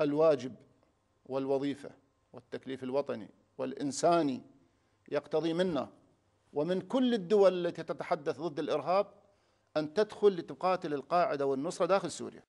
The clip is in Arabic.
الواجب والوظيفة والتكليف الوطني والإنساني يقتضي منا ومن كل الدول التي تتحدث ضد الإرهاب أن تدخل لتقاتل القاعدة والنصرة داخل سوريا